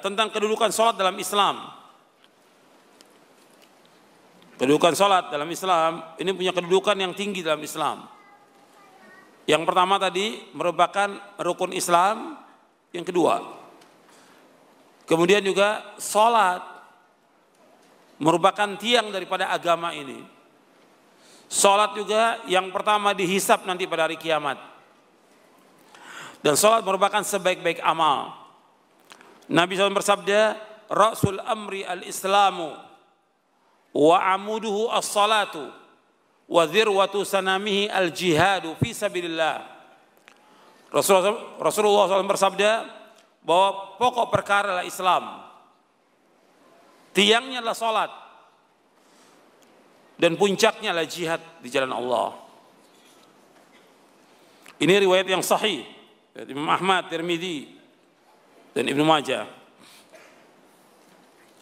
tentang kedudukan sholat dalam Islam. Kedudukan sholat dalam Islam ini punya kedudukan yang tinggi dalam Islam. Yang pertama tadi merupakan rukun Islam yang kedua. Kemudian juga sholat merupakan tiang daripada agama ini. Sholat juga yang pertama dihisap nanti pada hari kiamat. Dan sholat merupakan sebaik-baik amal. Nabi SAW bersabda, Rasul amri al-islamu wa amuduhu as-salatu wa dhirwatu sanamihi al-jihadu fi sabilillah. Rasulullah, Rasulullah SAW bersabda bahwa pokok perkara adalah Islam. Tiangnya adalah salat. Dan puncaknya adalah jihad di jalan Allah. Ini riwayat yang sahih. Imam Ahmad, Tirmidzi, dan Ibnu Majah.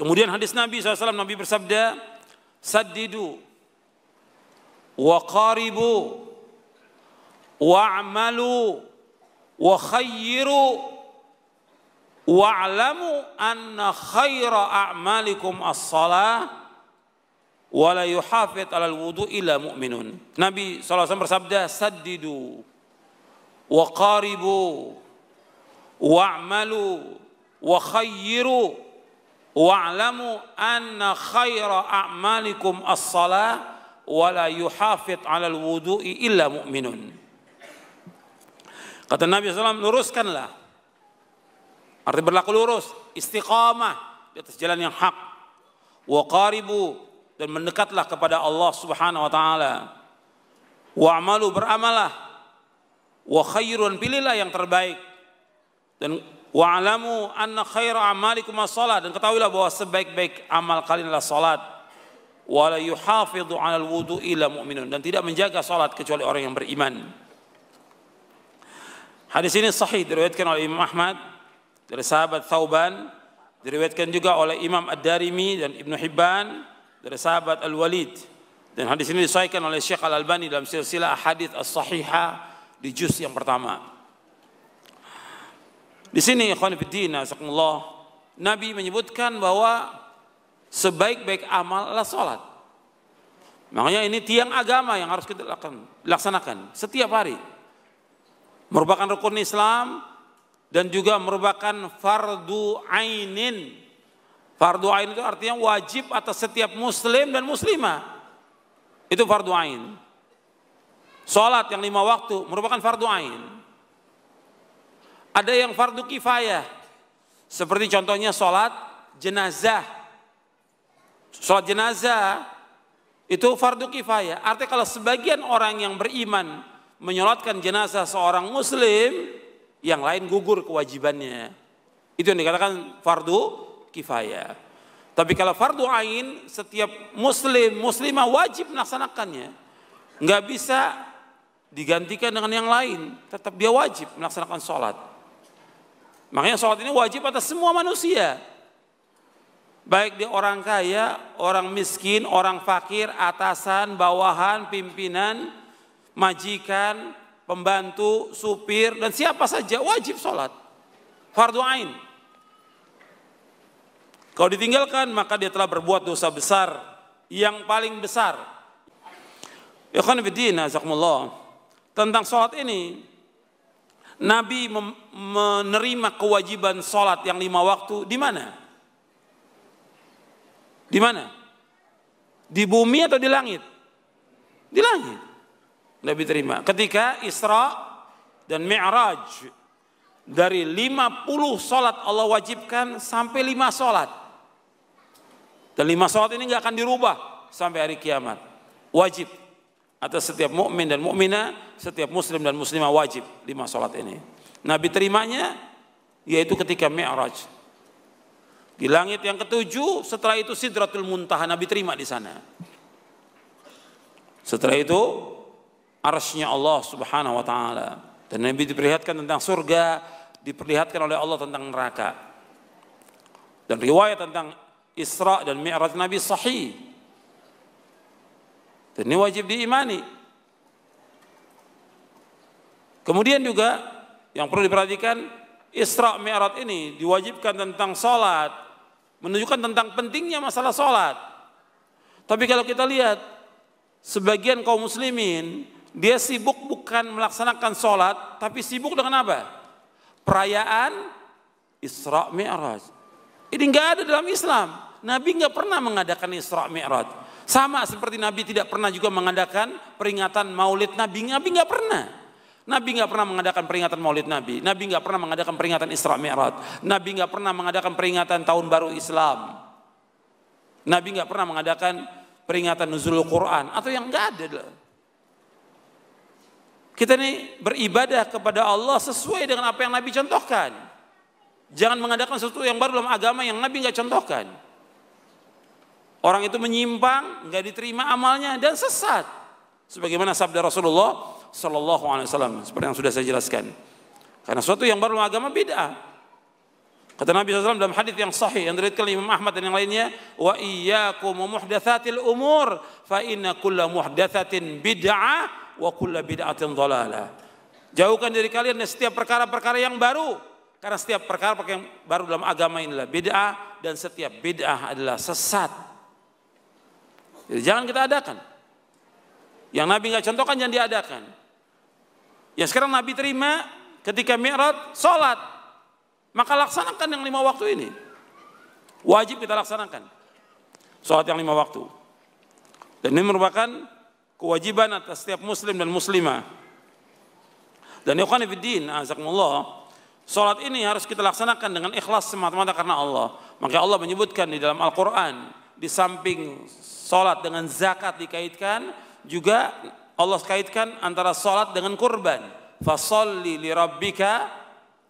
Kemudian hadis Nabi SAW, Nabi bersabda, Saddidu, wa qaribu, wa amalu, wa khayyiru, wa anna khayra a'malikum as-salah, wa yuhafid alal wudu illa mu'minun. Nabi SAW bersabda, Saddidu, wa qaribu, wa'malu wa khayyiru wa'lamu anna khayra a'malikum as-salah wa la yuhafid al wudu'i illa mu'minun. Kata Nabi SAW, luruskanlah. Arti berlaku lurus, istiqamah di atas jalan yang hak. Wa qaribu dan mendekatlah kepada Allah Subhanahu wa taala. Wa amalu beramalah. Wa khairun pilihlah yang terbaik dan wa'lamu anna khaira amalikum as-salat dan ketahuilah bahwa sebaik-baik amal kalian adalah salat wala yuhafidhu 'alal wudu illa mu'minun dan tidak menjaga salat kecuali orang yang beriman. Hadis ini sahih diriwayatkan oleh Imam Ahmad dari sahabat Thauban, diriwayatkan juga oleh Imam Ad-Darimi dan Ibnu Hibban dari sahabat Al-Walid. Dan hadis ini disahihkan oleh Syekh Al-Albani dalam silsilah hadis as-sahihah di juz yang pertama. Di sini ikhwan fillah Nabi menyebutkan bahwa sebaik-baik amal adalah salat. Makanya ini tiang agama yang harus kita laksanakan setiap hari. Merupakan rukun Islam dan juga merupakan fardu ainin. Fardu ain itu artinya wajib atas setiap muslim dan muslimah. Itu fardu ain. Salat yang lima waktu merupakan fardu ain. Ada yang fardu kifayah. Seperti contohnya sholat jenazah. Sholat jenazah itu fardu kifayah. Artinya kalau sebagian orang yang beriman menyolatkan jenazah seorang muslim, yang lain gugur kewajibannya. Itu yang dikatakan fardu kifayah. Tapi kalau fardu ain, setiap muslim, muslimah wajib melaksanakannya. Nggak bisa digantikan dengan yang lain. Tetap dia wajib melaksanakan sholat. Makanya sholat ini wajib atas semua manusia. Baik di orang kaya, orang miskin, orang fakir, atasan, bawahan, pimpinan, majikan, pembantu, supir, dan siapa saja wajib sholat. Fardu ain. Kalau ditinggalkan maka dia telah berbuat dosa besar yang paling besar. Ya kan tentang sholat ini Nabi menerima kewajiban sholat yang lima waktu di mana? Di mana? Di bumi atau di langit? Di langit. Nabi terima. Ketika Isra dan Mi'raj dari lima puluh sholat Allah wajibkan sampai lima sholat. Dan lima sholat ini nggak akan dirubah sampai hari kiamat. Wajib atas setiap mukmin dan mukminah, setiap muslim dan muslimah wajib lima salat ini. Nabi terimanya yaitu ketika Mi'raj. Di langit yang ketujuh, setelah itu Sidratul Muntaha Nabi terima di sana. Setelah itu arsnya Allah Subhanahu wa taala dan Nabi diperlihatkan tentang surga, diperlihatkan oleh Allah tentang neraka. Dan riwayat tentang Isra dan Mi'raj Nabi sahih dan ini wajib diimani. Kemudian juga yang perlu diperhatikan Isra Mi'raj ini diwajibkan tentang salat, menunjukkan tentang pentingnya masalah salat. Tapi kalau kita lihat sebagian kaum muslimin dia sibuk bukan melaksanakan sholat, tapi sibuk dengan apa? Perayaan Isra Mi'raj. Ini enggak ada dalam Islam. Nabi nggak pernah mengadakan Isra Mi'raj. Sama seperti Nabi tidak pernah juga mengadakan peringatan maulid Nabi. Nabi nggak pernah. Nabi nggak pernah mengadakan peringatan Maulid Nabi. Nabi nggak pernah mengadakan peringatan Isra Mi'raj. Nabi nggak pernah mengadakan peringatan Tahun Baru Islam. Nabi nggak pernah mengadakan peringatan Nuzul Quran atau yang nggak ada. Kita ini beribadah kepada Allah sesuai dengan apa yang Nabi contohkan. Jangan mengadakan sesuatu yang baru dalam agama yang Nabi nggak contohkan. Orang itu menyimpang, nggak diterima amalnya dan sesat. Sebagaimana sabda Rasulullah Shallallahu Alaihi Wasallam seperti yang sudah saya jelaskan. Karena suatu yang baru agama beda. Kata Nabi SAW dalam hadis yang sahih yang diriwayatkan Imam Ahmad dan yang lainnya, wa iyyakum muhdatsatil umur fa inna kulla muhdatsatin bid'ah wa kulla bid'atin dhalalah. Jauhkan dari kalian dari setiap perkara-perkara yang baru karena setiap perkara yang baru dalam agama inilah bid'ah dan setiap bid'ah adalah sesat. Jangan kita adakan. Yang Nabi nggak contohkan jangan diadakan. Ya sekarang Nabi terima ketika mi'raj sholat Maka laksanakan yang lima waktu ini. Wajib kita laksanakan. sholat yang lima waktu. Dan ini merupakan kewajiban atas setiap muslim dan muslimah. Dan ikhwan fiddin, azakumullah, sholat ini harus kita laksanakan dengan ikhlas semata-mata karena Allah. Maka Allah menyebutkan di dalam Al-Qur'an, di samping sholat dengan zakat dikaitkan, juga Allah kaitkan antara sholat dengan kurban. Fasolli li rabbika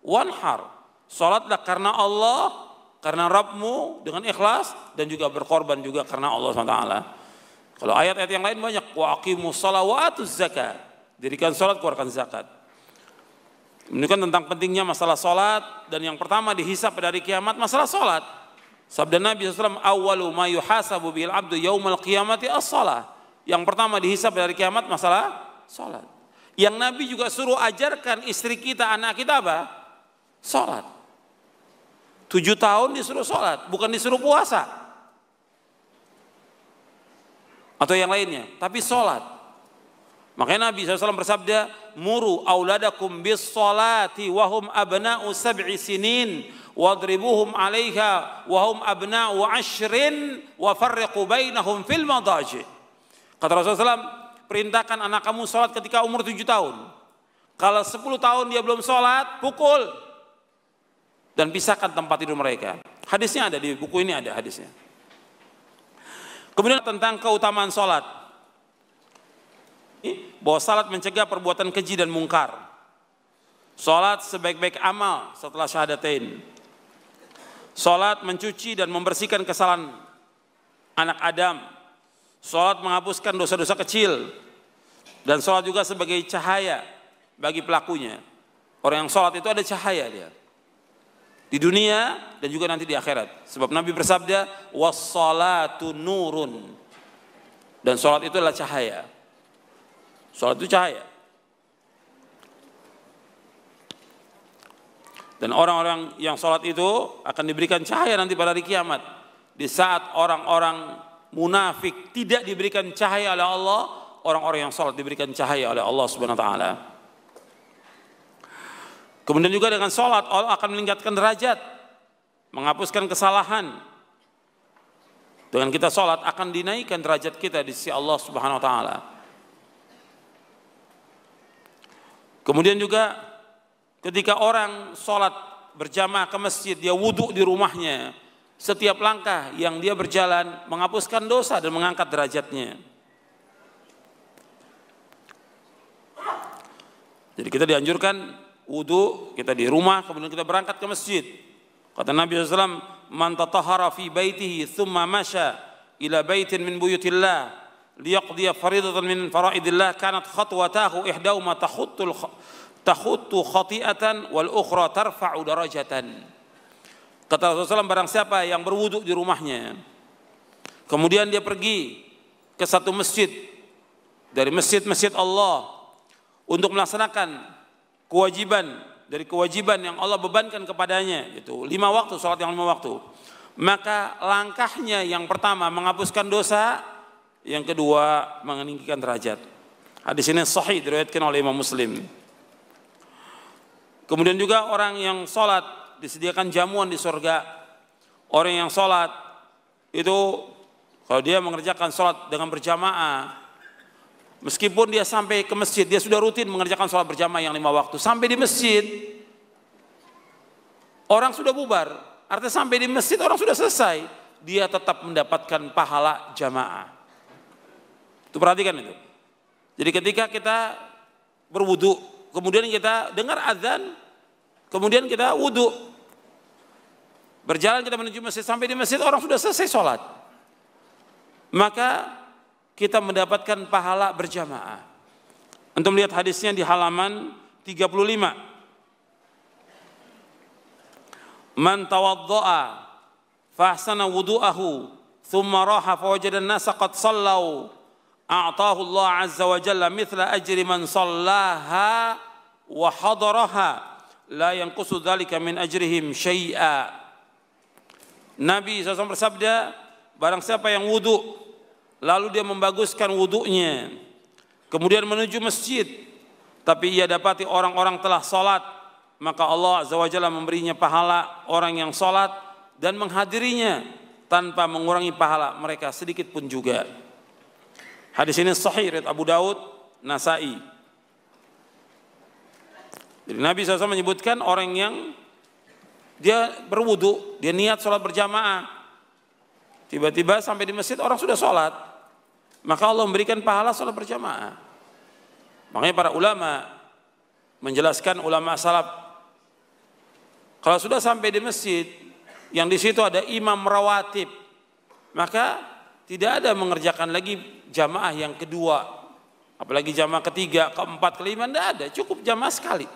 wanhar. Sholatlah karena Allah, karena Rabbmu dengan ikhlas dan juga berkorban juga karena Allah SWT. Kalau ayat-ayat yang lain banyak. Wa aqimu salawatuz zakat. Dirikan sholat, keluarkan zakat. Menunjukkan tentang pentingnya masalah sholat dan yang pertama dihisap dari kiamat masalah sholat. Sabda Nabi SAW, awalu ma yuhasabu bil abdu yaumal qiyamati as-salah. Yang pertama dihisab dari kiamat masalah salat. Yang Nabi juga suruh ajarkan istri kita, anak kita apa? Salat. Tujuh tahun disuruh salat, bukan disuruh puasa. Atau yang lainnya, tapi salat. Makanya Nabi SAW bersabda, Muru auladakum bis salati wahum abna'u sab'i sinin wadribuhum 'alaiha wa hum abna'u 'ashrin wa farriqu bainahum fil madaji. Kata Rasulullah SAW, perintahkan anak kamu sholat ketika umur 7 tahun. Kalau 10 tahun dia belum sholat, pukul. Dan pisahkan tempat tidur mereka. Hadisnya ada, di buku ini ada hadisnya. Kemudian tentang keutamaan sholat. Bahwa salat mencegah perbuatan keji dan mungkar. Sholat sebaik-baik amal setelah syahadatain. Sholat mencuci dan membersihkan kesalahan anak Adam. sholat menghapuskan dosa-dosa kecil. Dan sholat juga sebagai cahaya bagi pelakunya. Orang yang sholat itu ada cahaya dia. Di dunia dan juga nanti di akhirat. Sebab Nabi bersabda, was nurun." Dan sholat itu adalah cahaya. Salat itu cahaya. Dan orang-orang yang sholat itu akan diberikan cahaya nanti pada hari kiamat. Di saat orang-orang munafik tidak diberikan cahaya oleh Allah, orang-orang yang sholat diberikan cahaya oleh Allah Subhanahu taala. Kemudian juga dengan sholat Allah akan meningkatkan derajat, menghapuskan kesalahan. Dengan kita sholat akan dinaikkan derajat kita di sisi Allah Subhanahu taala. Kemudian juga Ketika orang sholat berjamaah ke masjid, dia wudhu di rumahnya. Setiap langkah yang dia berjalan menghapuskan dosa dan mengangkat derajatnya. Jadi kita dianjurkan wudhu kita di rumah kemudian kita berangkat ke masjid. Kata Nabi SAW, "Man tatahara fi baitihi thumma masya ila baitin min buyutillah liyakdiya faridatan min faraidillah kanat khatwatahu takhutul khatwatahu takhutu khati'atan wal ukhra tarfa'u darajatan. Kata Rasulullah SAW, barang siapa yang berwuduk di rumahnya, kemudian dia pergi ke satu masjid, dari masjid-masjid Allah, untuk melaksanakan kewajiban, dari kewajiban yang Allah bebankan kepadanya, itu lima waktu, sholat yang lima waktu. Maka langkahnya yang pertama menghapuskan dosa, yang kedua meninggikan derajat. Hadis ini sahih diriwayatkan oleh Imam Muslim. Kemudian juga orang yang sholat disediakan jamuan di surga. Orang yang sholat itu kalau dia mengerjakan sholat dengan berjamaah, meskipun dia sampai ke masjid, dia sudah rutin mengerjakan sholat berjamaah yang lima waktu. Sampai di masjid, orang sudah bubar. Artinya sampai di masjid orang sudah selesai. Dia tetap mendapatkan pahala jamaah. Itu perhatikan itu. Jadi ketika kita berwudhu kemudian kita dengar azan, kemudian kita wudhu. Berjalan kita menuju masjid, sampai di masjid orang sudah selesai sholat. Maka kita mendapatkan pahala berjamaah. Untuk melihat hadisnya di halaman 35. Man tawaddo'a fahsana wudu'ahu thumma roha fawajadan nasa qad sallau a'tahu Allah azza wa jalla mithla ajri man sallaha wa hadaraha la yanqusu dzalika min ajrihim syai'a Nabi SAW bersabda barang siapa yang wudu lalu dia membaguskan wudunya kemudian menuju masjid tapi ia dapati orang-orang telah salat maka Allah azza wa jalla memberinya pahala orang yang salat dan menghadirinya tanpa mengurangi pahala mereka sedikit pun juga. Hadis ini sahih riwayat Abu Daud, Nasai. Jadi Nabi SAW menyebutkan orang yang dia berwudu, dia niat sholat berjamaah. Tiba-tiba sampai di masjid orang sudah sholat. Maka Allah memberikan pahala sholat berjamaah. Makanya para ulama menjelaskan ulama salaf. Kalau sudah sampai di masjid, yang di situ ada imam rawatib, maka tidak ada mengerjakan lagi jamaah yang kedua, apalagi jamaah ketiga, keempat, kelima, tidak ada. Cukup jamaah sekali.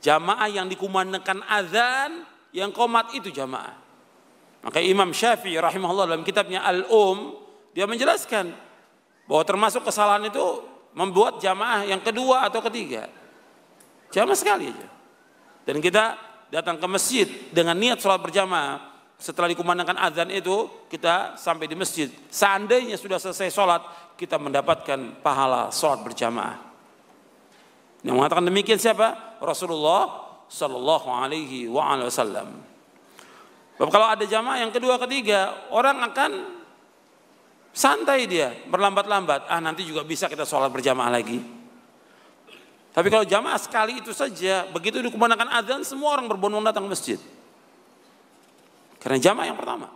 Jamaah yang dikumandangkan azan, yang komat itu jamaah. Maka Imam Syafi'i rahimahullah dalam kitabnya Al-Um, dia menjelaskan bahwa termasuk kesalahan itu membuat jamaah yang kedua atau ketiga. Jamaah sekali aja. Dan kita datang ke masjid dengan niat sholat berjamaah, setelah dikumandangkan azan itu kita sampai di masjid. Seandainya sudah selesai sholat, kita mendapatkan pahala sholat berjamaah. Yang mengatakan demikian siapa? Rasulullah Shallallahu Alaihi Wasallam. Kalau ada jamaah yang kedua ketiga, orang akan santai dia, berlambat-lambat. Ah nanti juga bisa kita sholat berjamaah lagi. Tapi kalau jamaah sekali itu saja, begitu dikumandangkan azan, semua orang berbondong datang ke masjid. Karena jamaah yang pertama.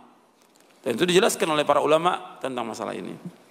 Dan itu dijelaskan oleh para ulama tentang masalah ini.